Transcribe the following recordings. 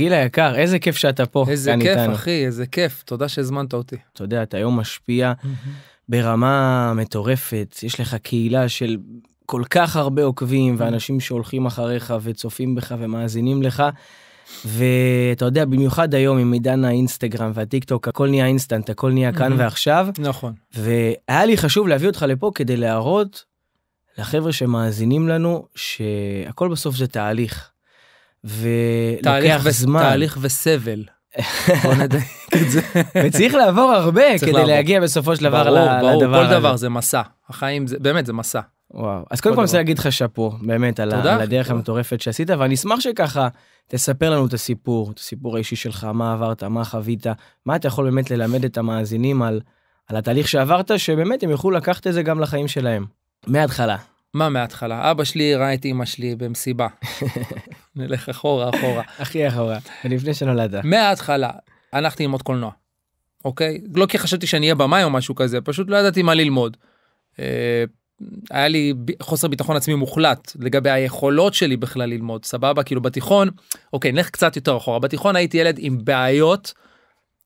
גיל היקר, איזה כיף שאתה פה. איזה כיף, איתנו. אחי, איזה כיף, תודה שהזמנת אותי. אתה יודע, אתה היום משפיע ברמה מטורפת, יש לך קהילה של כל כך הרבה עוקבים כן. ואנשים שהולכים אחריך וצופים בך ומאזינים לך. ואתה יודע, במיוחד היום עם עידן האינסטגרם והטיקטוק, הכל נהיה אינסטנט, הכל נהיה כאן ועכשיו. נכון. והיה לי חשוב להביא אותך לפה כדי להראות לחבר'ה שמאזינים לנו, שהכל בסוף זה תהליך. ולוקח ו... זמן. תהליך וסבל. בוא נדייק את זה. וצריך לעבור הרבה כדי לעבור. להגיע בסופו של דבר לדבר הזה. ברור, ברור, כל דבר זה מסע. החיים זה באמת זה מסע. וואו. אז קודם כל אני רוצה להגיד לך שאפו, באמת, על, תודה, על הדרך המטורפת שעשית, ואני אשמח שככה תספר לנו את הסיפור, את הסיפור האישי שלך, מה עברת, מה חווית, מה אתה יכול באמת ללמד את המאזינים על, על התהליך שעברת, שבאמת הם יוכלו לקחת את זה גם לחיים שלהם. מההתחלה. מה מההתחלה? אבא שלי ראה את אימא שלי במסיבה. נלך אחורה אחורה. הכי אחורה, ולפני שנולדת. מההתחלה הלכתי ללמוד קולנוע, אוקיי? לא כי חשבתי שאני אהיה במאי או משהו כזה, פשוט לא ידעתי מה ללמוד. אה, היה לי חוסר ביטחון עצמי מוחלט לגבי היכולות שלי בכלל ללמוד, סבבה? כאילו בתיכון, אוקיי, נלך קצת יותר אחורה. בתיכון הייתי ילד עם בעיות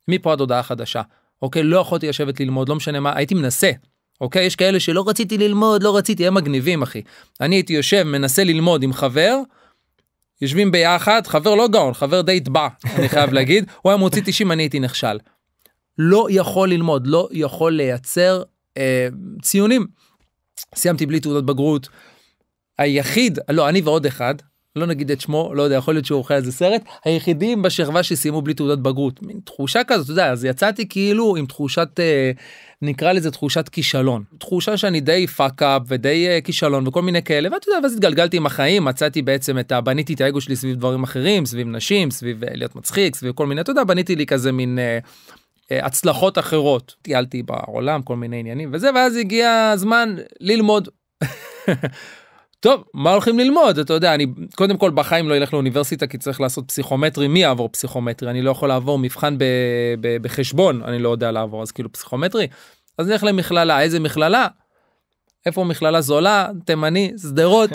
מפה עד הודעה חדשה, אוקיי? לא יכולתי לשבת ללמוד, לא משנה מה, הייתי מנסה. אוקיי? יש כאלה שלא רציתי ללמוד, לא רציתי, הם מגניבים, אחי. אני הייתי יושב, מנסה ללמוד עם חבר, יושבים ביחד, חבר לא גאון, חבר די טבע, אני חייב להגיד, הוא היה מוציא 90, אני הייתי נכשל. לא יכול ללמוד, לא יכול לייצר אה, ציונים. סיימתי בלי תעודת בגרות. היחיד, לא, אני ועוד אחד, לא נגיד את שמו, לא יודע, יכול להיות שהוא אוכל איזה סרט, היחידים בשכבה שסיימו בלי תעודת בגרות. מין תחושה כזאת, אתה יודע, אז יצאתי כאילו עם תחושת, אה, נקרא לזה תחושת כישלון. תחושה שאני די פאק-אפ ודי אה, כישלון וכל מיני כאלה, ואתה יודע, ואז התגלגלתי עם החיים, מצאתי בעצם את ה... בניתי את האגו שלי סביב דברים אחרים, סביב נשים, סביב אה, להיות מצחיק, סביב כל מיני, אתה יודע, בניתי לי כזה מין... הצלחות אחרות, טיילתי בעולם כל מיני עניינים וזה, ואז הגיע הזמן ללמוד. טוב, מה הולכים ללמוד? אתה יודע, אני קודם כל בחיים לא אלך לאוניברסיטה כי צריך לעשות פסיכומטרי, מי יעבור פסיכומטרי? אני לא יכול לעבור מבחן ב, ב, בחשבון, אני לא יודע לעבור, אז כאילו פסיכומטרי. אז נלך למכללה, איזה מכללה? איפה מכללה זולה? תימני, שדרות.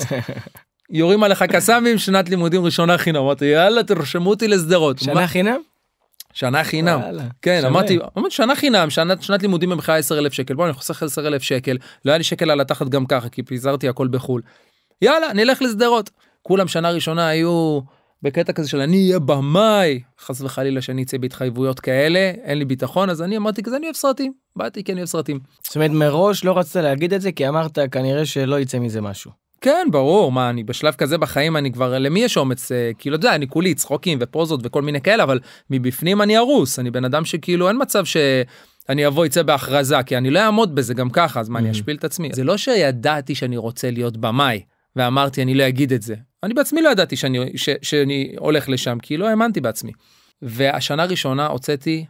יורים עליך קסאמים, שנת לימודים ראשונה חינם. אמרתי, יאללה, תרשמו אותי לשדרות. שנה חינם? שנה חינם. וואלה, כן, שווה. אמרתי, אמרתי, שנה חינם, שנת, שנת לימודים במחאה 10,000 שקל, בוא, אני חוסך 10,000 שקל, לא היה לי שקל על התחת גם ככה, כי פיזרתי הכל בחו"ל. יאללה נלך לשדרות. כולם שנה ראשונה היו בקטע כזה של אני אהיה במאי חס וחלילה שאני אצא בהתחייבויות כאלה אין לי ביטחון אז אני אמרתי כזה אני אוהב סרטים באתי כי אני אוהב סרטים. זאת אומרת מראש לא רצת להגיד את זה כי אמרת כנראה שלא יצא מזה משהו. כן ברור מה אני בשלב כזה בחיים אני כבר למי יש אומץ אה, כאילו אתה יודע אני כולי צחוקים ופוזות וכל מיני כאלה אבל מבפנים אני הרוס אני בן אדם שכאילו אין מצב שאני אבוא יצא בהכרזה כי אני לא אעמוד בזה גם ככה אז מה אני mm-hmm. אשפיל את עצמי זה לא שידעתי שאני רוצה להיות במאי ואמרתי, אני לא אגיד את זה. אני בעצמי לא ידעתי שאני, ש, שאני הולך לשם, כי לא האמנתי בעצמי. והשנה הראשונה הוצאתי,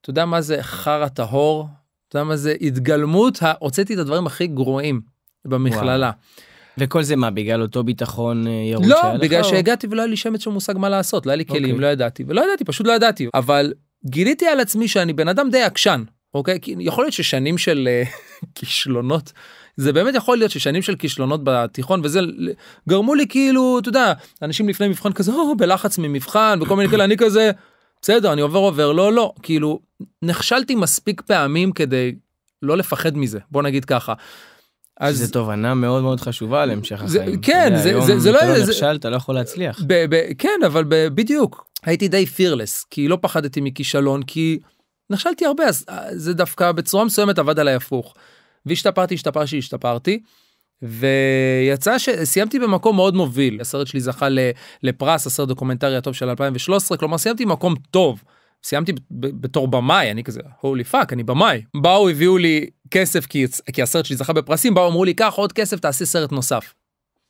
אתה יודע מה זה חרא טהור? אתה יודע מה זה התגלמות, הוצאתי את הדברים הכי גרועים במכללה. וואו. וכל זה מה, בגלל אותו ביטחון אה, ירוד לא, שהיה לך? לא, בגלל או... שהגעתי ולא היה לי שמץ של מושג מה לעשות, לא היה לי כלים, okay. אוקיי. לא ידעתי, ולא ידעתי, פשוט לא ידעתי, אבל גיליתי על עצמי שאני בן אדם די עקשן. אוקיי? כי יכול להיות ששנים של אה, כישלונות, זה באמת יכול להיות ששנים של כישלונות בתיכון, וזה גרמו לי כאילו, אתה יודע, אנשים לפני מבחן כזה, או, בלחץ ממבחן וכל מיני כאלה, אני כזה, בסדר, אני עובר עובר, לא, לא, כאילו, נכשלתי מספיק פעמים כדי לא לפחד מזה, בוא נגיד ככה. אז זה תובנה מאוד מאוד חשובה להמשך זה, החיים. כן, זה, זה, זה, זה לא... אם אתה לא נכשל, אתה לא יכול להצליח. ב, ב, כן, אבל ב, בדיוק. הייתי די פירלס, כי לא פחדתי מכישלון, כי... נכשלתי הרבה, אז אה, זה דווקא בצורה מסוימת עבד עליי הפוך. והשתפרתי, השתפרתי, השתפרתי. ויצא שסיימתי במקום מאוד מוביל, הסרט שלי זכה לפרס, הסרט דוקומנטרי הטוב של 2013, כלומר סיימתי במקום טוב. סיימתי בתור במאי, אני כזה, הולי פאק, אני במאי. באו, הביאו לי כסף כי, כי הסרט שלי זכה בפרסים, באו, אמרו לי, קח עוד כסף, תעשה סרט נוסף.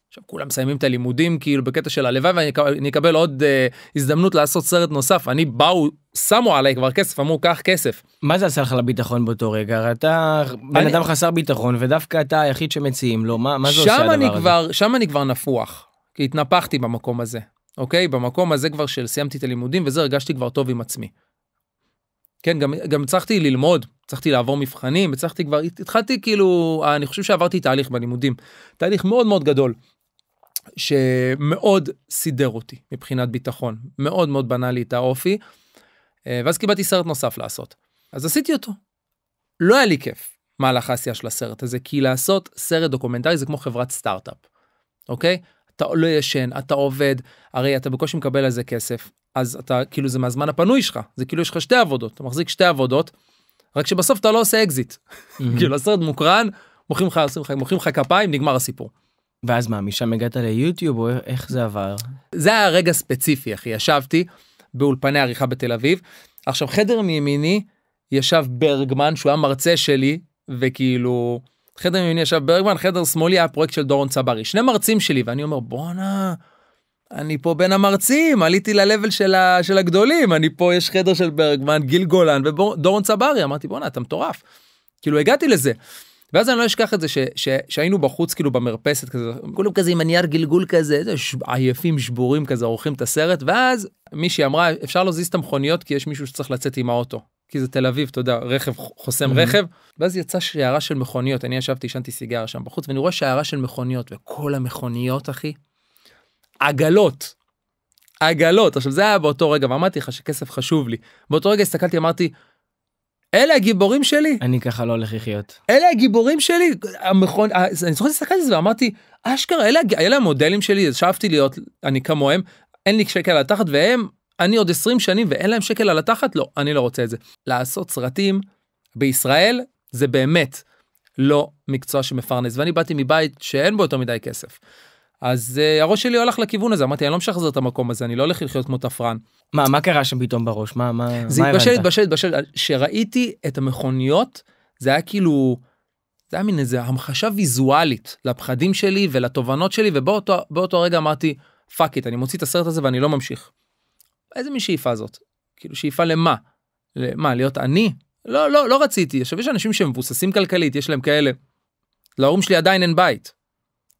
עכשיו כולם מסיימים את הלימודים כאילו בקטע של הלוואי ואני אקבל עוד אה, הזדמנות לעשות סרט נוסף אני באו שמו עליי כבר כסף אמרו קח כסף. מה זה עשה לך לביטחון באותו רגע הרי אתה בן אני... אדם חסר ביטחון ודווקא אתה היחיד שמציעים לו לא, מה, מה זה עושה הדבר כבר, הזה? שם אני כבר נפוח כי התנפחתי במקום הזה אוקיי במקום הזה כבר של סיימתי את הלימודים וזה הרגשתי כבר טוב עם עצמי. כן גם גם הצלחתי ללמוד הצלחתי לעבור מבחנים הצלחתי כבר התחלתי כאילו אני חושב שעברתי תהליך בלימודים תהליך מאוד מאוד גדול שמאוד סידר אותי מבחינת ביטחון, מאוד מאוד בנה לי את האופי, אה, ואז קיבלתי סרט נוסף לעשות. אז עשיתי אותו. לא היה לי כיף מהלך העשייה של הסרט הזה, כי לעשות סרט דוקומנטרי זה כמו חברת סטארט-אפ, אוקיי? אתה לא ישן, אתה עובד, הרי אתה בקושי מקבל על זה כסף, אז אתה, כאילו זה מהזמן הפנוי שלך, זה כאילו יש לך שתי עבודות, אתה מחזיק שתי עבודות, רק שבסוף אתה לא עושה אקזיט. Mm-hmm. כאילו הסרט מוקרן, מוחאים לך כפיים, נגמר הסיפור. ואז מה, משם הגעת ליוטיוב, או איך זה עבר? זה היה רגע ספציפי, אחי. ישבתי באולפני עריכה בתל אביב. עכשיו, חדר מימיני ישב ברגמן, שהוא היה מרצה שלי, וכאילו, חדר מימיני ישב ברגמן, חדר שמאלי היה פרויקט של דורון צברי. שני מרצים שלי, ואני אומר, בואנה, אני פה בין המרצים, עליתי ללבל של, ה... של הגדולים, אני פה, יש חדר של ברגמן, גיל גולן ודורון צברי. אמרתי, בואנה, אתה מטורף. כאילו, הגעתי לזה. ואז אני לא אשכח את זה ש, ש, שהיינו בחוץ כאילו במרפסת כזה, כולם כזה עם הנייר גלגול כזה, ש, עייפים שבורים כזה עורכים את הסרט, ואז מישהי אמרה אפשר להזיז את המכוניות כי יש מישהו שצריך לצאת עם האוטו. כי זה תל אביב, אתה יודע, רכב חוסם mm-hmm. רכב, ואז יצאה שיירה של מכוניות, אני ישבתי, עישנתי סיגר שם בחוץ, ואני רואה שיירה של מכוניות, וכל המכוניות, אחי, עגלות, עגלות. עכשיו, זה היה באותו רגע, ואמרתי לך שכסף חשוב לי. באותו רגע הסתכלתי, אמרתי, אלה הגיבורים שלי. אני ככה לא הולך לחיות. אלה הגיבורים שלי. המכון, אה, אני זוכר להסתכל על זה ואמרתי, אשכרה, אלה, אלה המודלים שלי, שאפתי להיות, אני כמוהם, אין לי שקל על התחת, והם, אני עוד 20 שנים ואין להם שקל על התחת? לא, אני לא רוצה את זה. לעשות סרטים בישראל זה באמת לא מקצוע שמפרנס, ואני באתי מבית שאין בו יותר מדי כסף. אז uh, הראש שלי הולך לכיוון הזה, אמרתי, אני לא משחזר את המקום הזה, אני לא הולך לחיות כמו תפרן. מה, מה קרה שם פתאום בראש? מה, מה, זה מה התבשל, התבשל, התבשל. כשראיתי את המכוניות, זה היה כאילו, זה היה מין איזה המחשה ויזואלית לפחדים שלי ולתובנות שלי, ובאותו רגע אמרתי, פאק איט, אני מוציא את הסרט הזה ואני לא ממשיך. איזה מין שאיפה זאת? כאילו, שאיפה למה? למה, להיות עני? לא, לא, לא רציתי. עכשיו, יש אנשים שמבוססים כלכלית, יש להם כאלה. להורים שלי עדיין אין בית.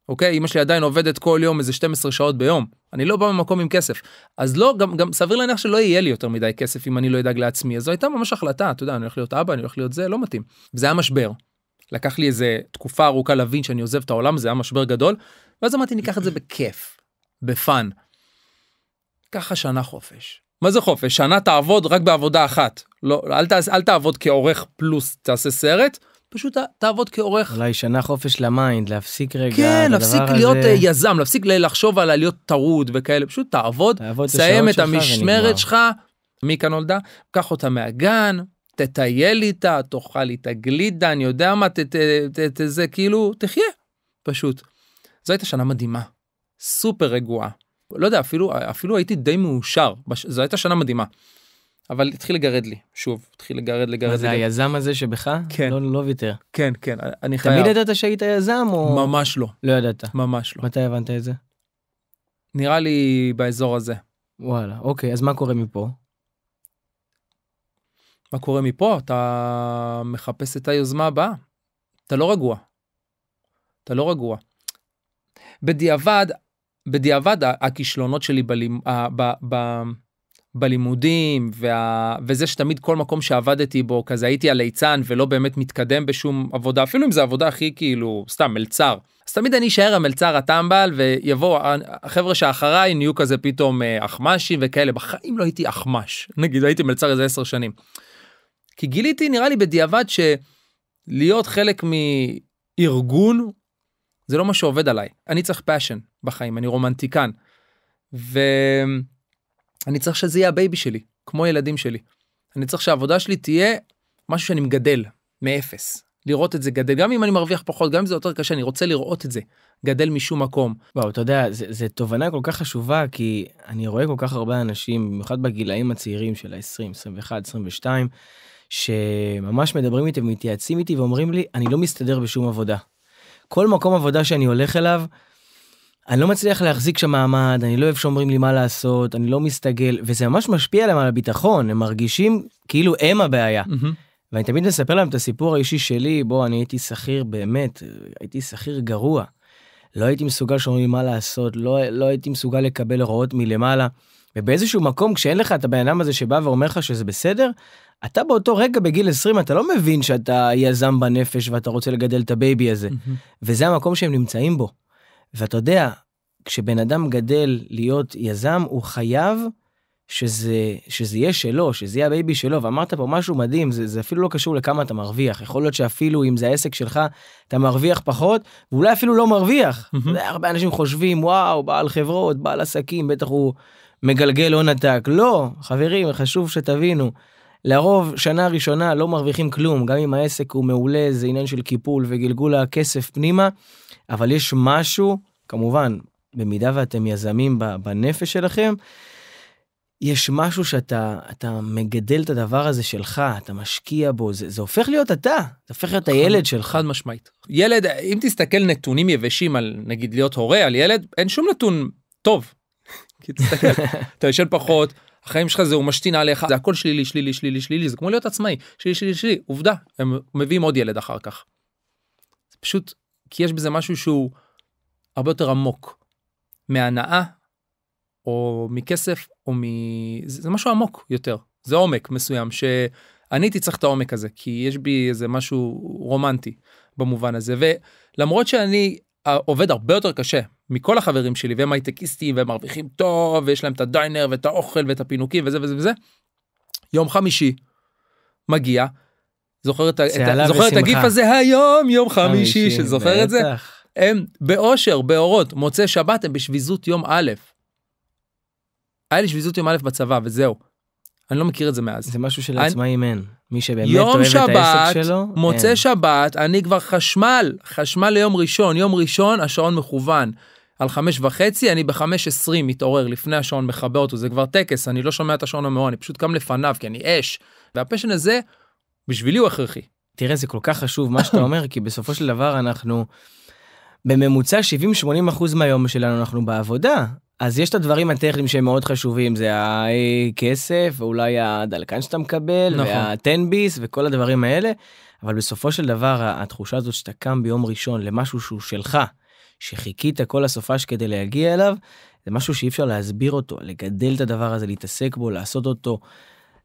אוקיי? אמא שלי עדיין עובדת כל יום איזה 12 שעות ביום. אני לא בא ממקום עם כסף. אז לא, גם, גם סביר להניח שלא יהיה לי יותר מדי כסף אם אני לא אדאג לעצמי. אז זו הייתה ממש החלטה, אתה יודע, אני הולך להיות אבא, אני הולך להיות זה, לא מתאים. וזה היה משבר. לקח לי איזה תקופה ארוכה להבין שאני עוזב את העולם, זה היה משבר גדול. ואז אמרתי, ניקח את זה בכיף, בפאן. ככה שנה חופש. מה זה חופש? שנה תעבוד רק בעבודה אחת. לא, אל, תעש, אל תעבוד כעורך פלוס תעשה סרט, פשוט תעבוד כעורך. אולי שנה חופש למיינד, להפסיק רגע כן, להפסיק להיות הזה... אה, יזם, להפסיק לחשוב על להיות טרוד וכאלה, פשוט תעבוד, תעבוד סיים את המשמרת שלך, מיקה נולדה, קח אותה מהגן, תטייל איתה, תאכל איתה גלידה, אני יודע מה, ת, זה כאילו, תחיה, פשוט. זו הייתה שנה מדהימה, סופר רגועה. לא יודע, אפילו, אפילו הייתי די מאושר, בש... זו הייתה שנה מדהימה. אבל התחיל לגרד לי, שוב, התחיל לגרד, לגרד. מה זה היזם הזה שבך? כן. לא, לא ויתר. כן, כן, אני חייב. תמיד ידעת שהיית יזם או... ממש לא. לא ידעת. ממש לא. מתי הבנת את זה? נראה לי באזור הזה. וואלה, אוקיי, אז מה קורה מפה? מה קורה מפה? אתה מחפש את היוזמה הבאה. אתה לא רגוע. אתה לא רגוע. בדיעבד, בדיעבד הכישלונות שלי בלימ... ב... ב... ב... בלימודים וה... וזה שתמיד כל מקום שעבדתי בו כזה הייתי הליצן ולא באמת מתקדם בשום עבודה אפילו אם זה עבודה הכי כאילו סתם מלצר. אז תמיד אני אשאר המלצר הטמבל ויבוא החבר'ה שאחריי נהיו כזה פתאום אה, אחמ"שים וכאלה בחיים לא הייתי אחמ"ש נגיד הייתי מלצר איזה עשר שנים. כי גיליתי נראה לי בדיעבד שלהיות חלק מארגון זה לא מה שעובד עליי אני צריך פאשן בחיים אני רומנטיקן. ו... אני צריך שזה יהיה הבייבי שלי, כמו ילדים שלי. אני צריך שהעבודה שלי תהיה משהו שאני מגדל, מאפס. לראות את זה גדל, גם אם אני מרוויח פחות, גם אם זה יותר קשה, אני רוצה לראות את זה גדל משום מקום. וואו, אתה יודע, זו תובנה כל כך חשובה, כי אני רואה כל כך הרבה אנשים, במיוחד בגילאים הצעירים של ה-20, 21, 22, שממש מדברים איתי ומתייעצים איתי ואומרים לי, אני לא מסתדר בשום עבודה. כל מקום עבודה שאני הולך אליו, אני לא מצליח להחזיק שם מעמד, אני לא אוהב שאומרים לי מה לעשות, אני לא מסתגל, וזה ממש משפיע עליהם על הביטחון, הם מרגישים כאילו הם הבעיה. Mm-hmm. ואני תמיד מספר להם את הסיפור האישי שלי, בוא, אני הייתי שכיר באמת, הייתי שכיר גרוע. לא הייתי מסוגל שאומרים לי מה לעשות, לא, לא הייתי מסוגל לקבל הוראות מלמעלה. ובאיזשהו מקום, כשאין לך את הבן אדם הזה שבא ואומר לך שזה בסדר, אתה באותו רגע בגיל 20 אתה לא מבין שאתה יזם בנפש ואתה רוצה לגדל את הבייבי הזה. Mm-hmm. וזה המקום שהם נמצאים בו. ואתה יודע, כשבן אדם גדל להיות יזם, הוא חייב שזה, שזה יהיה שלו, שזה יהיה הבייבי שלו, ואמרת פה משהו מדהים, זה, זה אפילו לא קשור לכמה אתה מרוויח. יכול להיות שאפילו אם זה העסק שלך, אתה מרוויח פחות, ואולי אפילו לא מרוויח. Mm-hmm. הרבה אנשים חושבים, וואו, בעל חברות, בעל עסקים, בטח הוא מגלגל הון עתק. לא, חברים, חשוב שתבינו. לרוב שנה ראשונה לא מרוויחים כלום, גם אם העסק הוא מעולה, זה עניין של קיפול וגלגול הכסף פנימה, אבל יש משהו, כמובן, במידה ואתם יזמים בנפש שלכם, יש משהו שאתה אתה מגדל את הדבר הזה שלך, אתה משקיע בו, זה, זה הופך להיות אתה, זה הופך להיות הילד שלך. חד משמעית. ילד, אם תסתכל נתונים יבשים על נגיד להיות הורה, על ילד, אין שום נתון טוב. כי תסתכל, אתה ישן פחות, החיים שלך זהו משתין עליך זה הכל שלילי שלילי שלילי שלילי זה כמו להיות עצמאי שלילי שלילי שלילי עובדה הם מביאים עוד ילד אחר כך. זה פשוט כי יש בזה משהו שהוא הרבה יותר עמוק מהנאה או מכסף או מ... זה, זה משהו עמוק יותר זה עומק מסוים שאני הייתי צריך את העומק הזה כי יש בי איזה משהו רומנטי במובן הזה ולמרות שאני עובד הרבה יותר קשה מכל החברים שלי והם הייטקיסטים והם מרוויחים טוב ויש להם את הדיינר ואת האוכל ואת הפינוקים וזה וזה וזה. יום חמישי מגיע זוכר את, את, זוכר את הגיף הזה היום יום חמישי, שזוכר את זה הם באושר באורות מוצא שבת הם בשביזות יום א'. היה לי שביזות יום א' בצבא וזהו. אני לא מכיר את זה מאז. זה משהו שלעצמאים אני... אין. מי שבאמת אוהב שבת, את העסק שלו, יום שבת, מוצא אין. שבת, אני כבר חשמל, חשמל ליום ראשון, יום ראשון השעון מכוון. על חמש וחצי, אני בחמש עשרים מתעורר לפני השעון, מכבה אותו, זה כבר טקס, אני לא שומע את השעון המאור, אני פשוט קם לפניו כי אני אש. והפשן הזה, בשבילי הוא הכרחי. תראה, זה כל כך חשוב מה שאתה אומר, כי בסופו של דבר אנחנו בממוצע 70-80 אחוז מהיום שלנו אנחנו בעבודה. אז יש את הדברים הטכניים שהם מאוד חשובים, זה הכסף, ואולי הדלקן שאתה מקבל, נכון. וה והטנביס וכל הדברים האלה, אבל בסופו של דבר התחושה הזאת שאתה קם ביום ראשון למשהו שהוא שלך, שחיכית כל הסופש כדי להגיע אליו, זה משהו שאי אפשר להסביר אותו, לגדל את הדבר הזה, להתעסק בו, לעשות אותו.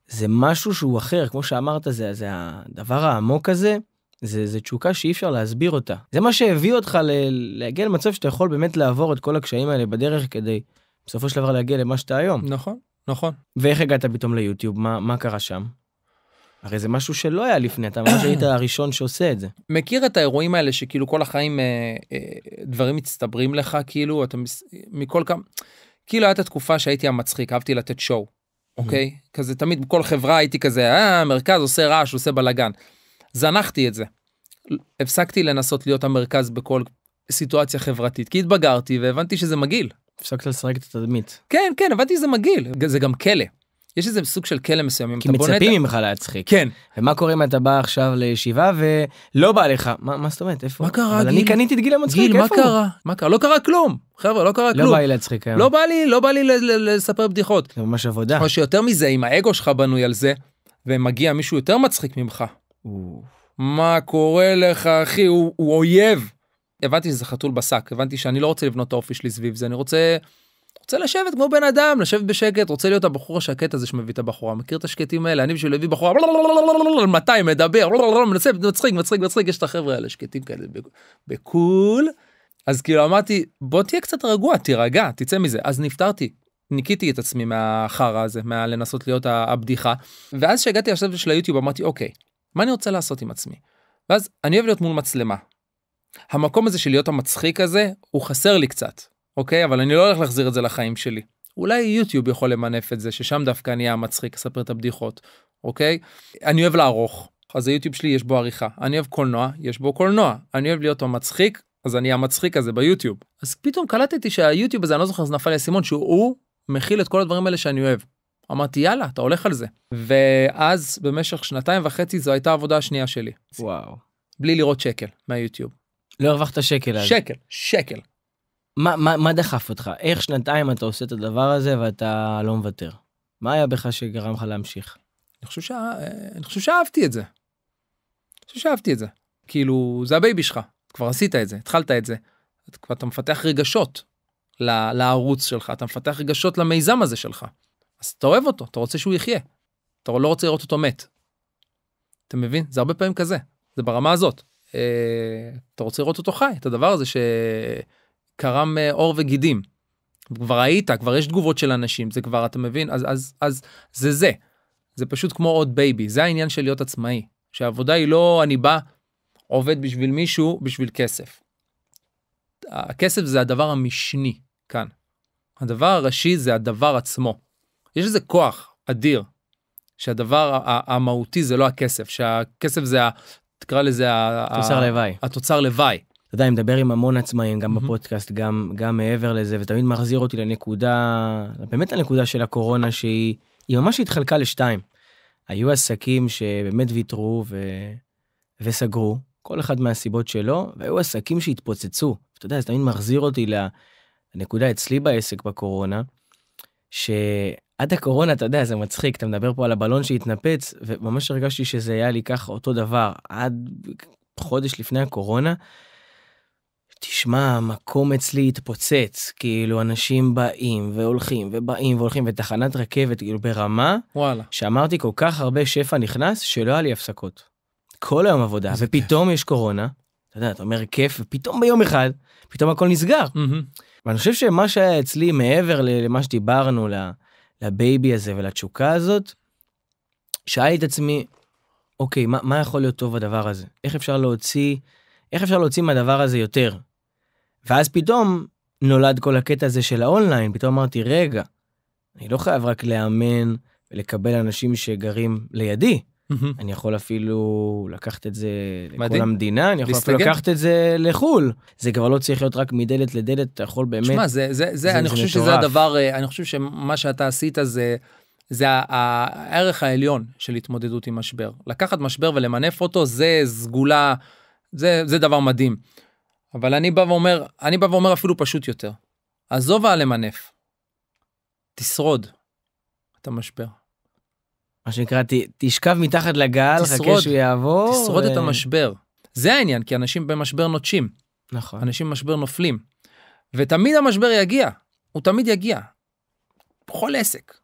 זה משהו שהוא אחר, כמו שאמרת, זה, זה הדבר העמוק הזה, זה, זה תשוקה שאי אפשר להסביר אותה. זה מה שהביא אותך ל, להגיע למצב שאתה יכול באמת לעבור את כל הקשיים האלה בדרך כדי בסופו של דבר להגיע למה שאתה היום. נכון, נכון. ואיך הגעת פתאום ליוטיוב? מה, מה קרה שם? הרי זה משהו שלא היה לפני, אתה ממש היית הראשון שעושה את זה. מכיר את האירועים האלה שכאילו כל החיים אה, אה, דברים מצטברים לך, כאילו אתה מס, מכל כמה, כאילו הייתה תקופה שהייתי המצחיק, אהבתי לתת שואו, אוקיי? כזה תמיד בכל חברה הייתי כזה, אה, מרכז עושה רעש, עושה בלאגן. זנחתי את זה. הפסקתי לנסות להיות המרכז בכל סיטואציה חברתית, כי התבגרתי והבנתי שזה מגעיל. הפסקת לשחק את התדמית. כן, כן, הבנתי שזה מגעיל, זה גם כלא. יש איזה סוג של כלא מסוימים. כי מצפים ממך להצחיק. כן. ומה קורה אם אתה בא עכשיו לישיבה ולא בא לך? מה, מה זאת אומרת? איפה? מה קרה? אבל גיל? אני קניתי את גיל המצחיק, גיל, איפה מה הוא? קרה? מה קרה? לא קרה כלום. חבר'ה, לא קרה לא כלום. לא בא לי להצחיק היום. לא בא לי, לא בא לי לספר בדיחות. זה ממש עבודה. או שיותר מזה, אם האגו שלך בנוי על זה, ומגיע מישהו יותר מצחיק ממך. או... מה קורה לך, אחי? הוא, הוא אויב. הבנתי שזה חתול בשק, הבנתי שאני לא רוצה לבנות את האופי שלי סביב זה, אני רוצה רוצה לשבת כמו בן אדם, לשבת בשקט, רוצה להיות הבחור השקט הזה שמביא את הבחורה, מכיר את השקטים האלה? אני בשביל להביא בחורה, 200 מדבר, מנסה, מצחיק, מצחיק, מצחיק, יש את החבר'ה האלה שקטים כאלה בקול. אז כאילו אמרתי, בוא תהיה קצת רגוע, תירגע, תצא מזה. אז נפטרתי, ניקיתי את עצמי מהחרא הזה, מהלנסות להיות הבדיחה. ואז שהגעתי לשלב של היוטיוב אמרתי, אוקיי, מה אני רוצה לעשות עם עצמי? ואז אני אוהב להיות מול מצלמה. המקום הזה של להיות המצחיק הזה, הוא חסר לי קצת. אוקיי? אבל אני לא הולך להחזיר את זה לחיים שלי. אולי יוטיוב יכול למנף את זה, ששם דווקא אני אהיה המצחיק, אספר את הבדיחות, אוקיי? אני אוהב לערוך, אז היוטיוב שלי יש בו עריכה. אני אוהב קולנוע, יש בו קולנוע. אני אוהב להיות המצחיק, אז אני המצחיק הזה ביוטיוב. אז פתאום קלטתי שהיוטיוב הזה, אני לא זוכר, אז נפל לי הסימון, שהוא מכיל את כל הדברים האלה שאני אוהב. אמרתי יאללה אתה הולך על זה ואז במשך שנתיים וחצי זו הייתה העבודה השנייה שלי. וואו. בלי לראות שקל מהיוטיוב. לא הרווחת שקל אז. שקל שקל מה, מה, מה דחף אותך? איך שנתיים אתה עושה את הדבר הזה ואתה לא מוותר? מה היה בך שגרם לך להמשיך? אני חושב, שא... אה, אני חושב שאהבתי את זה. אני חושב שאהבתי את זה. כאילו, זה הבייבי שלך, כבר עשית את זה, התחלת את זה. את, כבר אתה מפתח רגשות לערוץ שלך, אתה מפתח רגשות למיזם הזה שלך. אז אתה אוהב אותו, אתה רוצה שהוא יחיה. אתה לא רוצה לראות אותו מת. אתה מבין? זה הרבה פעמים כזה, זה ברמה הזאת. אה, אתה רוצה לראות אותו חי, את הדבר הזה ש... קרם אה, עור וגידים. כבר היית, כבר יש תגובות של אנשים, זה כבר, אתה מבין? אז, אז, אז זה זה. זה פשוט כמו עוד בייבי, זה העניין של להיות עצמאי. שהעבודה היא לא אני בא, עובד בשביל מישהו, בשביל כסף. הכסף זה הדבר המשני כאן. הדבר הראשי זה הדבר עצמו. יש איזה כוח אדיר, שהדבר המהותי זה לא הכסף, שהכסף זה, תקרא לזה... תוצר ה- לוואי. התוצר לוואי. אתה יודע, אני מדבר עם המון עצמאים, גם mm-hmm. בפודקאסט, גם, גם מעבר לזה, ותמיד מחזיר אותי לנקודה, באמת הנקודה של הקורונה, שהיא ממש התחלקה לשתיים. היו עסקים שבאמת ויתרו ו... וסגרו, כל אחד מהסיבות שלו, והיו עסקים שהתפוצצו. אתה יודע, זה תמיד מחזיר אותי לנקודה אצלי בעסק בקורונה, שעד הקורונה, אתה יודע, זה מצחיק, אתה מדבר פה על הבלון שהתנפץ, וממש הרגשתי שזה היה לי ככה אותו דבר, עד חודש לפני הקורונה. תשמע, המקום אצלי התפוצץ, כאילו, אנשים באים והולכים ובאים והולכים, ותחנת רכבת, כאילו, ברמה, וואלה. שאמרתי, כל כך הרבה שפע נכנס, שלא היה לי הפסקות. כל היום עבודה, ופתאום כיף. יש קורונה, אתה יודע, אתה אומר כיף, ופתאום ביום אחד, פתאום הכל נסגר. Mm-hmm. ואני חושב שמה שהיה אצלי, מעבר למה שדיברנו, לבייבי הזה ולתשוקה הזאת, שאלתי את עצמי, אוקיי, מה, מה יכול להיות טוב הדבר הזה? איך אפשר להוציא, איך אפשר להוציא מהדבר הזה יותר? ואז פתאום נולד כל הקטע הזה של האונליין, פתאום אמרתי, רגע, אני לא חייב רק לאמן ולקבל אנשים שגרים לידי, Mm-hmm. אני יכול אפילו לקחת את זה מדהים. לכל המדינה, אני יכול להסתגל. אפילו לקחת את זה לחו"ל. זה כבר לא צריך להיות רק מדלת לדלת, אתה יכול באמת... תשמע, זה, זה, זה, זה, אני חושב מטורף. שזה הדבר, אה, אני חושב שמה שאתה עשית זה, זה הערך העליון של התמודדות עם משבר. לקחת משבר ולמנף אותו, זה סגולה, זה, זה דבר מדהים. אבל אני בא ואומר, אני בא ואומר אפילו פשוט יותר. עזוב על למנף, תשרוד את המשבר. מה שנקרא, ת, תשכב מתחת לגל, חכה שהוא יעבור. תשרוד ו... את המשבר. זה העניין, כי אנשים במשבר נוטשים. נכון. אנשים במשבר נופלים. ותמיד המשבר יגיע, הוא תמיד יגיע. בכל עסק.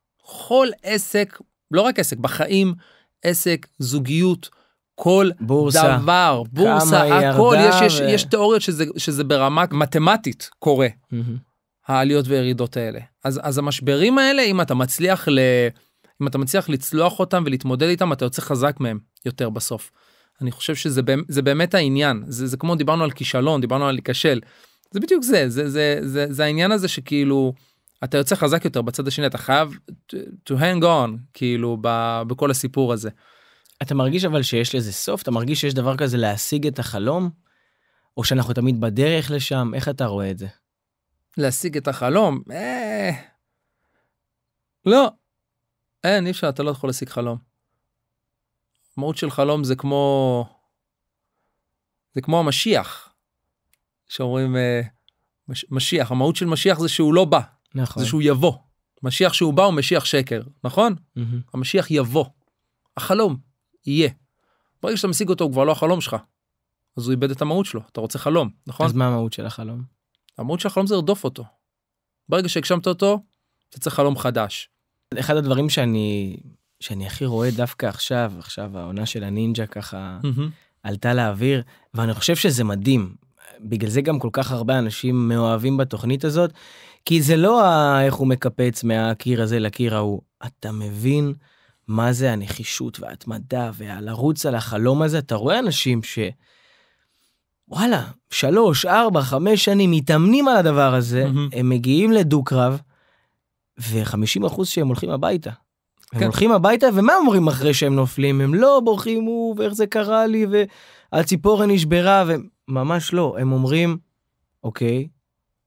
כל עסק, לא רק עסק, בחיים, עסק, זוגיות, כל בורסה. דבר, בורסה, הכל, ירדה יש, יש, ו... יש תיאוריות שזה, שזה ברמה מתמטית קורה, mm-hmm. העליות והירידות האלה. אז, אז המשברים האלה, אם אתה מצליח ל... אם אתה מצליח לצלוח אותם ולהתמודד איתם, אתה יוצא חזק מהם יותר בסוף. אני חושב שזה באמת העניין, זה, זה כמו דיברנו על כישלון, דיברנו על להיכשל. זה בדיוק זה, זה, זה, זה, זה העניין הזה שכאילו, אתה יוצא חזק יותר בצד השני, אתה חייב to hang on, כאילו, ב, בכל הסיפור הזה. אתה מרגיש אבל שיש לזה סוף? אתה מרגיש שיש דבר כזה להשיג את החלום? או שאנחנו תמיד בדרך לשם? איך אתה רואה את זה? להשיג את החלום? אה... לא. אין, אי אפשר, אתה לא יכול להשיג חלום. המהות של חלום זה כמו... זה כמו המשיח. שאומרים אה, מש... משיח, המהות של משיח זה שהוא לא בא. נכון. זה שהוא יבוא. משיח שהוא בא הוא משיח שקר, נכון? Mm-hmm. המשיח יבוא. החלום. יהיה. ברגע שאתה משיג אותו הוא כבר לא החלום שלך. אז הוא איבד את המהות שלו, אתה רוצה חלום, נכון? אז מה המהות של החלום? המהות של החלום זה לרדוף אותו. ברגע שהגשמת אותו, אתה צריך חלום חדש. אחד הדברים שאני, שאני הכי רואה דווקא עכשיו, עכשיו העונה של הנינג'ה ככה mm-hmm. עלתה לאוויר, ואני חושב שזה מדהים. בגלל זה גם כל כך הרבה אנשים מאוהבים בתוכנית הזאת, כי זה לא ה... איך הוא מקפץ מהקיר הזה לקיר ההוא. אתה מבין מה זה הנחישות וההתמדה והלרוץ על החלום הזה, אתה רואה אנשים ש... וואלה, שלוש, ארבע, חמש שנים מתאמנים על הדבר הזה, mm-hmm. הם מגיעים לדו-קרב, ו-50% שהם הולכים הביתה. כן. הם הולכים הביתה, ומה אומרים אחרי שהם נופלים? הם לא בורחים, הוא, ואיך זה קרה לי, והציפורן נשברה, וממש לא. הם אומרים, אוקיי,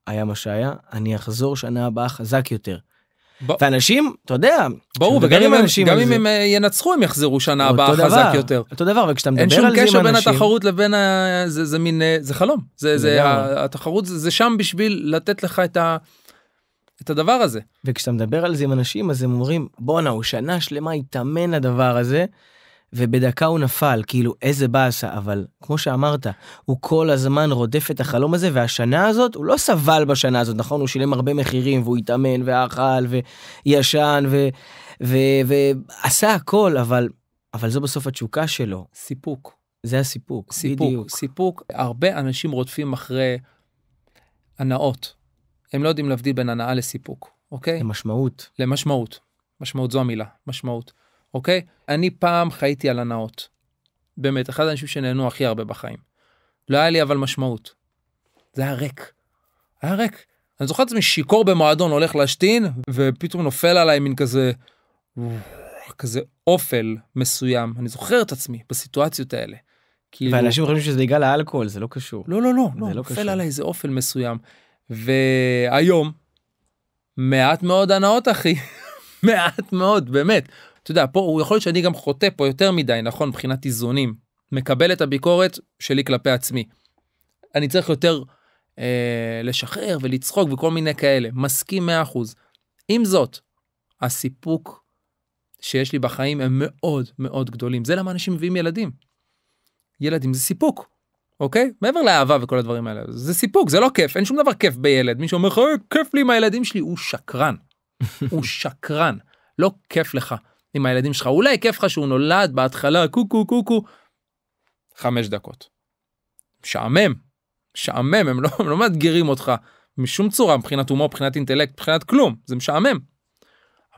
היה מה שהיה, אני אחזור שנה הבאה חזק יותר. ב... ואנשים, אתה יודע, ברור, וגם אם, אנשים גם אם זה... הם אה, ינצחו הם יחזרו שנה הבאה חזק דבר, יותר. אותו דבר, וכשאתה מדבר על זה עם אנשים... אין שום קשר בין התחרות לבין, ה... זה, זה מין, אה, זה חלום. זה, זה, ה... התחרות זה, זה שם בשביל לתת לך את ה... את הדבר הזה. וכשאתה מדבר על זה עם אנשים, אז הם אומרים, בואנה, הוא שנה שלמה התאמן לדבר הזה, ובדקה הוא נפל, כאילו איזה באסה, אבל כמו שאמרת, הוא כל הזמן רודף את החלום הזה, והשנה הזאת, הוא לא סבל בשנה הזאת, נכון? הוא שילם הרבה מחירים, והוא התאמן, ואכל, וישן, ו... ו... ועשה הכל, אבל... אבל זו בסוף התשוקה שלו. סיפוק. זה הסיפוק, סיפוק, בדיוק. סיפוק, הרבה אנשים רודפים אחרי הנאות. הם לא יודעים להבדיל בין הנאה לסיפוק, אוקיי? למשמעות. למשמעות. משמעות זו המילה, משמעות. אוקיי? אני פעם חייתי על הנאות. באמת, אחד האנשים שנהנו הכי הרבה בחיים. לא היה לי אבל משמעות. זה היה ריק. היה ריק. אני זוכר את עצמי שיכור במועדון הולך להשתין, ופתאום נופל עליי מין כזה, כזה אופל מסוים. אני זוכר את עצמי בסיטואציות האלה. כאילו... ואנשים חושבים שזה בגלל האלכוהול, זה לא קשור. לא, לא, לא, לא, לא נופל קשור. עליי איזה אופל מסוים. והיום, מעט מאוד הנאות, אחי. מעט מאוד, באמת. אתה יודע, פה הוא יכול להיות שאני גם חוטא פה יותר מדי, נכון, מבחינת איזונים. מקבל את הביקורת שלי כלפי עצמי. אני צריך יותר אה, לשחרר ולצחוק וכל מיני כאלה. מסכים 100%. עם זאת, הסיפוק שיש לי בחיים הם מאוד מאוד גדולים. זה למה אנשים מביאים ילדים. ילדים זה סיפוק, אוקיי? מעבר לאהבה וכל הדברים האלה. זה סיפוק, זה לא כיף, אין שום דבר כיף בילד. מי שאומר לך, אה, כיף לי עם הילדים שלי, הוא שקרן. הוא שקרן. לא כיף לך. עם הילדים שלך, אולי כיף לך שהוא נולד בהתחלה, קוקו קוקו. חמש דקות. משעמם, משעמם, הם לא, הם לא מאתגרים אותך משום צורה, מבחינת הומור, מבחינת אינטלקט, מבחינת כלום, זה משעמם.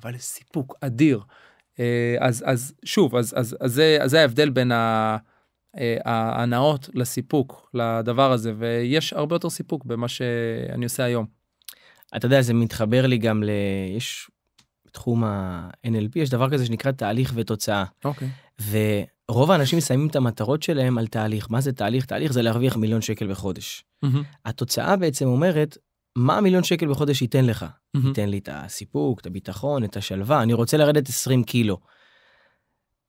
אבל יש סיפוק אדיר. אה, אז, אז שוב, אז, אז, אז, זה, אז זה ההבדל בין ה... אה, ההנאות לסיפוק, לדבר הזה, ויש הרבה יותר סיפוק במה שאני עושה היום. אתה יודע, זה מתחבר לי גם ל... יש בתחום ה-NLP, יש דבר כזה שנקרא תהליך ותוצאה. אוקיי. Okay. ורוב האנשים שמים את המטרות שלהם על תהליך. מה זה תהליך? תהליך זה להרוויח מיליון שקל בחודש. Mm-hmm. התוצאה בעצם אומרת, מה המיליון שקל בחודש ייתן לך? Mm-hmm. ייתן לי את הסיפוק, את הביטחון, את השלווה, אני רוצה לרדת 20 קילו.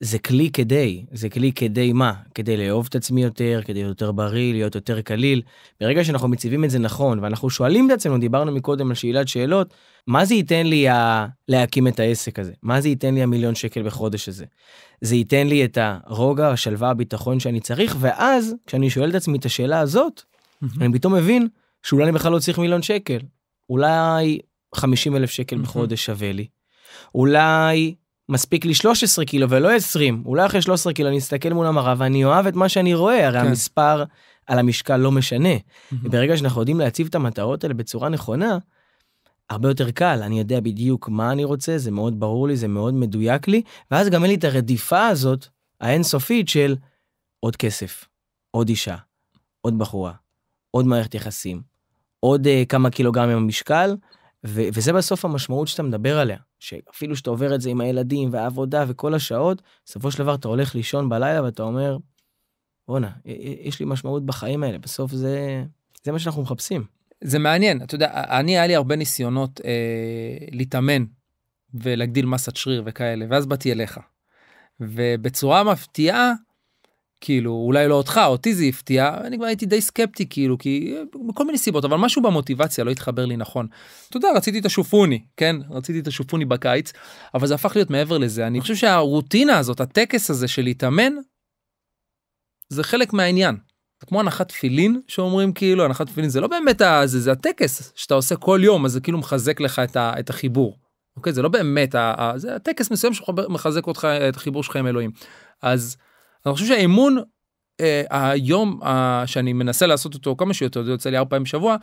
זה כלי כדי, זה כלי כדי מה? כדי לאהוב את עצמי יותר, כדי להיות יותר בריא, להיות יותר קליל. ברגע שאנחנו מציבים את זה נכון, ואנחנו שואלים את עצמנו, דיברנו מקודם על שאלת שאלות, מה זה ייתן לי ה... להקים את העסק הזה? מה זה ייתן לי המיליון שקל בחודש הזה? זה ייתן לי את הרוגע, השלווה, הביטחון שאני צריך, ואז, כשאני שואל את עצמי את השאלה הזאת, mm-hmm. אני פתאום מבין שאולי אני בכלל לא צריך מיליון שקל. אולי 50 אלף שקל mm-hmm. בחודש שווה לי. אולי מספיק לי 13 קילו ולא 20, אולי אחרי 13 קילו אני אסתכל מול המראה ואני אוהב את מה שאני רואה, הרי כן. המספר על המשקל לא משנה. Mm-hmm. ברגע שאנחנו יודעים להציב את המטרות האלה בצורה נכונה, הרבה יותר קל, אני יודע בדיוק מה אני רוצה, זה מאוד ברור לי, זה מאוד מדויק לי, ואז גם אין לי את הרדיפה הזאת, האינסופית של עוד כסף, עוד אישה, עוד בחורה, עוד מערכת יחסים, עוד uh, כמה קילוגרמים במשקל, ו- וזה בסוף המשמעות שאתה מדבר עליה. שאפילו שאתה עובר את זה עם הילדים והעבודה וכל השעות, בסופו של דבר אתה הולך לישון בלילה ואתה אומר, בואנה, יש לי משמעות בחיים האלה, בסוף זה, זה מה שאנחנו מחפשים. זה מעניין, אתה יודע, אני, היה לי הרבה ניסיונות אה, להתאמן ולהגדיל מסת שריר וכאלה, ואז באתי אליך. ובצורה מפתיעה, כאילו, אולי לא אותך, אותי זה הפתיע, אני כבר הייתי די סקפטי כאילו, כי אה, מכל מיני סיבות, אבל משהו במוטיבציה לא התחבר לי נכון. אתה יודע, רציתי את השופוני, כן? רציתי את השופוני בקיץ, אבל זה הפך להיות מעבר לזה. אני חושב שהרוטינה הזאת, הטקס הזה של להתאמן, זה חלק מהעניין. זה כמו הנחת תפילין שאומרים כאילו, הנחת תפילין זה לא באמת, ה, זה, זה הטקס שאתה עושה כל יום, אז זה כאילו מחזק לך את, ה, את החיבור. אוקיי? זה לא באמת, ה, ה, זה הטקס מסוים שמחזק אותך, את החיבור שלך עם אלוהים. אז אני חושב שהאמון אה, היום אה, שאני מנסה לעשות אותו כמה שיותר, זה יוצא לי ארבע פעמים בשבוע,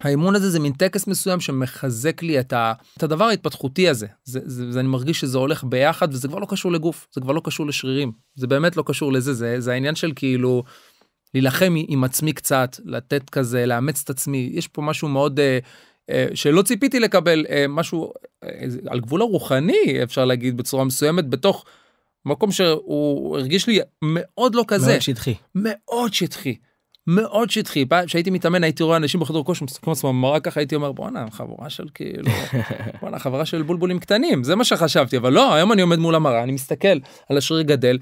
האמון הזה זה מין טקס מסוים שמחזק לי את, ה, את הדבר ההתפתחותי הזה. זה, זה, זה, אני מרגיש שזה הולך ביחד וזה כבר לא קשור לגוף, זה כבר לא קשור לשרירים, זה באמת לא קשור לזה, זה, זה העניין של כאילו להילחם עם עצמי קצת, לתת כזה, לאמץ את עצמי, יש פה משהו מאוד... אה, אה שלא ציפיתי לקבל אה, משהו אה, על גבול הרוחני אפשר להגיד בצורה מסוימת בתוך מקום שהוא הרגיש לי מאוד לא כזה. מאוד שטחי. מאוד שטחי. מאוד שטחי. כשהייתי מתאמן הייתי רואה אנשים בחדר כושר מסתכלים עצמם במראה ככה הייתי אומר בואנה חבורה של כאילו בואנה חברה של בולבולים קטנים זה מה שחשבתי אבל לא היום אני עומד מול המראה אני מסתכל על השריר גדל.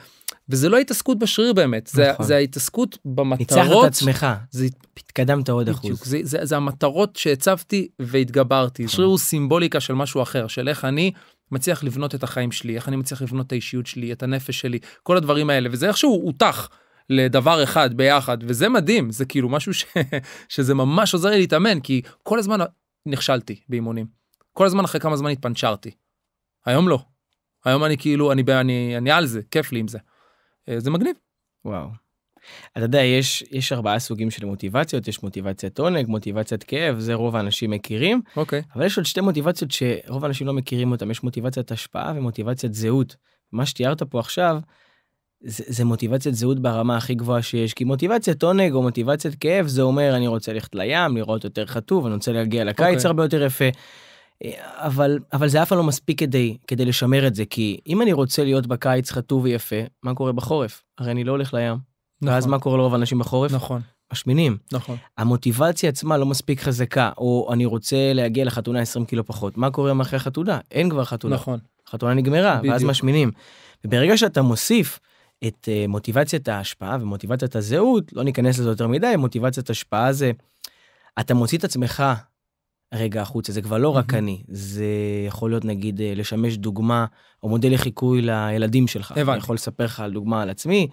וזה לא התעסקות בשריר באמת זה, נכון. זה ההתעסקות במטרות. ניצחת את עצמך זה התקדמת עוד בדיוק, אחוז. זה, זה, זה המטרות שהצבתי והתגברתי נכון. שריר הוא סימבוליקה של משהו אחר של איך אני מצליח לבנות את החיים שלי איך אני מצליח לבנות את האישיות שלי את הנפש שלי כל הדברים האלה וזה איכשהו הוא הותח. לדבר אחד ביחד, וזה מדהים, זה כאילו משהו ש... שזה ממש עוזר לי להתאמן, כי כל הזמן נכשלתי באימונים. כל הזמן אחרי כמה זמן התפנצ'רתי. היום לא. היום אני כאילו, אני, אני, אני על זה, כיף לי עם זה. אה, זה מגניב. וואו. אתה יודע, יש, יש ארבעה סוגים של מוטיבציות, יש מוטיבציית עונג, מוטיבציית כאב, זה רוב האנשים מכירים. אוקיי. Okay. אבל יש עוד שתי מוטיבציות שרוב האנשים לא מכירים אותם יש מוטיבציית השפעה ומוטיבציית זהות. מה שתיארת פה עכשיו, זה, זה מוטיבציית זהות ברמה הכי גבוהה שיש, כי מוטיבציית עונג או מוטיבציית כאב זה אומר אני רוצה ללכת לים, לראות יותר חטוב, אני רוצה להגיע לקיץ okay. אוקיי. הרבה יותר יפה. אבל, אבל זה אף פעם לא מספיק כדי, כדי לשמר את זה, כי אם אני רוצה להיות בקיץ חטוב ויפה, מה קורה בחורף? הרי אני לא הולך לים. נכון. ואז מה קורה לרוב האנשים בחורף? נכון. משמינים. נכון. המוטיבציה עצמה לא מספיק חזקה, או אני רוצה להגיע לחתונה 20 קילו פחות. מה קורה אחרי החתונה? אין כבר חתונה. נכון. החתונה נגמרה, בדיוק. ואז משמינים. וברגע שאתה מוסיף, את אה, מוטיבציית ההשפעה ומוטיבציית הזהות, לא ניכנס לזה יותר מדי, מוטיבציית השפעה זה, אתה מוציא את עצמך רגע החוצה, זה כבר לא רק אני, זה יכול להיות נגיד אה, לשמש דוגמה או מודל לחיקוי לילדים שלך. הבנתי. אני יכול לספר לך על דוגמה על עצמי,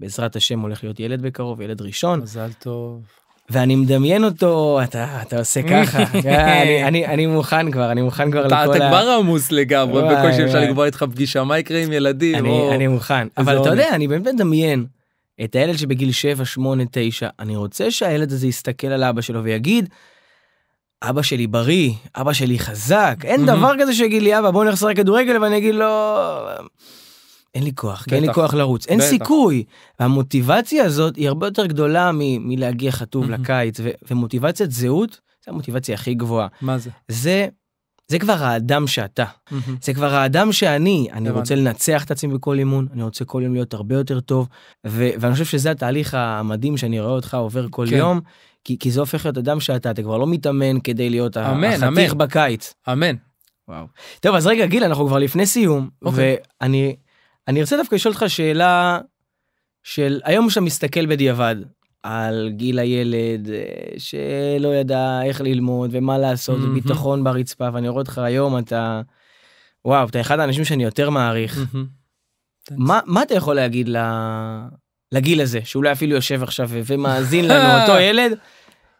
בעזרת השם הולך להיות ילד בקרוב, ילד ראשון. מזל טוב. ואני מדמיין אותו, אתה, אתה עושה ככה, אה, אני, אני, אני מוכן כבר, אני מוכן כבר לכל אתה ה... אתה כבר עמוס לגמרי, בקושי אפשר לקבוע איתך פגישה, מה יקרה עם ילדים? אני, או... אני מוכן, אבל אתה יודע, אני באמת מדמיין את הילד שבגיל 7, 8, 9, אני רוצה שהילד הזה יסתכל על אבא שלו ויגיד, אבא שלי בריא, אבא שלי חזק, אין דבר כזה שיגיד לי, אבא, בוא נחזור לכדורגל, ואני אגיד לו... אין לי כוח, כי אין לי כוח לרוץ, אין סיכוי. והמוטיבציה הזאת היא הרבה יותר גדולה מ- מלהגיע חטוב לקיץ, ו- ומוטיבציית זהות, זה המוטיבציה הכי גבוהה. מה זה? זה, זה כבר האדם שאתה. Mm-hmm. זה כבר האדם שאני. אני הבנ. רוצה לנצח את עצמי בכל אימון, אני רוצה כל יום להיות הרבה יותר טוב, ו- ואני חושב שזה התהליך המדהים שאני רואה אותך עובר כל כן. יום. כי, כי זה הופך להיות אדם שאתה, אתה כבר לא מתאמן כדי להיות אמן, החתיך אמן. בקיץ. אמן. וואו. טוב, אז רגע, גיל, אנחנו כבר לפני סיום, okay. אוקיי. ואני אני רוצה דווקא לשאול אותך שאלה של היום כשאתה מסתכל בדיעבד על גיל הילד אה, שלא ידע איך ללמוד ומה לעשות mm-hmm. וביטחון ברצפה ואני רואה אותך היום אתה וואו אתה אחד האנשים שאני יותר מעריך. Mm-hmm. מה, מה אתה יכול להגיד ל... לגיל הזה שאולי אפילו יושב עכשיו ומאזין לנו אותו ילד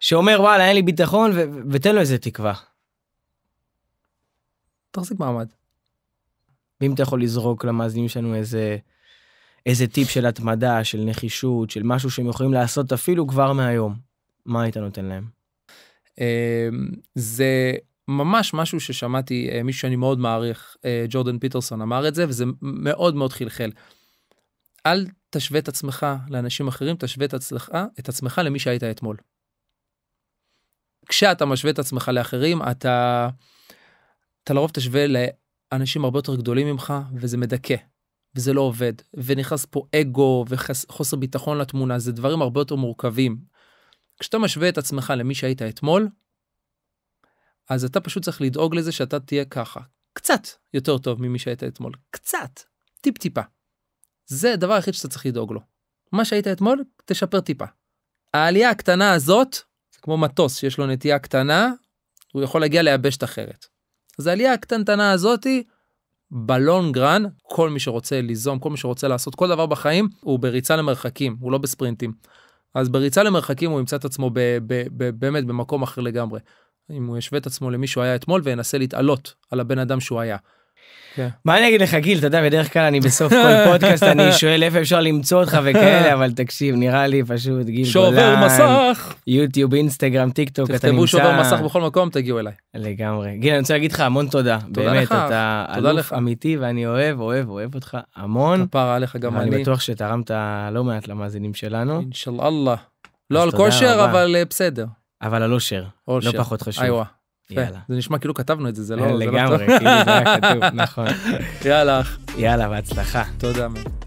שאומר וואלה אין לי ביטחון ותן לו איזה תקווה. תחזיק מעמד. ואם אתה יכול לזרוק למאזינים שלנו איזה, איזה טיפ של התמדה, של נחישות, של משהו שהם יכולים לעשות אפילו כבר מהיום, מה היית נותן להם? אמ, זה ממש משהו ששמעתי אה, מישהו שאני מאוד מעריך, אה, ג'ורדן פיטרסון אמר את זה, וזה מאוד מאוד חלחל. אל תשווה את עצמך לאנשים אחרים, תשווה את, עצמך, אה, את עצמך למי שהיית אתמול. כשאתה משווה את עצמך לאחרים, אתה, אתה לרוב תשווה אנשים הרבה יותר גדולים ממך, וזה מדכא, וזה לא עובד, ונכנס פה אגו וחוסר ביטחון לתמונה, זה דברים הרבה יותר מורכבים. כשאתה משווה את עצמך למי שהיית אתמול, אז אתה פשוט צריך לדאוג לזה שאתה תהיה ככה, קצת יותר טוב ממי שהיית אתמול, קצת, טיפ-טיפה. זה הדבר היחיד שאתה צריך לדאוג לו. מה שהיית אתמול, תשפר טיפה. העלייה הקטנה הזאת, זה כמו מטוס שיש לו נטייה קטנה, הוא יכול להגיע ליבשת אחרת. אז העלייה הקטנטנה הזאתי, בלון גרן, כל מי שרוצה ליזום, כל מי שרוצה לעשות כל דבר בחיים, הוא בריצה למרחקים, הוא לא בספרינטים. אז בריצה למרחקים הוא ימצא את עצמו ב, ב, ב, באמת במקום אחר לגמרי. אם הוא ישווה את עצמו למי שהוא היה אתמול וינסה להתעלות על הבן אדם שהוא היה. כן. מה אני אגיד לך גיל אתה יודע בדרך כלל אני בסוף כל פודקאסט אני שואל איפה אפשר למצוא אותך וכאלה אבל תקשיב נראה לי פשוט גיל שובר גולן, מסך יוטיוב אינסטגרם טיק טוק אתה נמצא, תכתבו שובר מסך בכל מקום תגיעו אליי. לגמרי גיל אני רוצה להגיד לך המון תודה, תודה באמת לך, אתה תודה אלוף לך. אמיתי ואני אוהב אוהב אוהב אותך המון. כפרה עליך גם אני. בטוח שתרמת לא מעט למאזינים שלנו. אינשאללה. לא על כושר אבל אה, בסדר. אבל על אושר. לא פחות חשוב. כן, יאללה. זה נשמע כאילו כתבנו את זה, זה לא... לא לגמרי, כאילו זה היה כתוב, נכון. יאללה. יאללה, בהצלחה. תודה.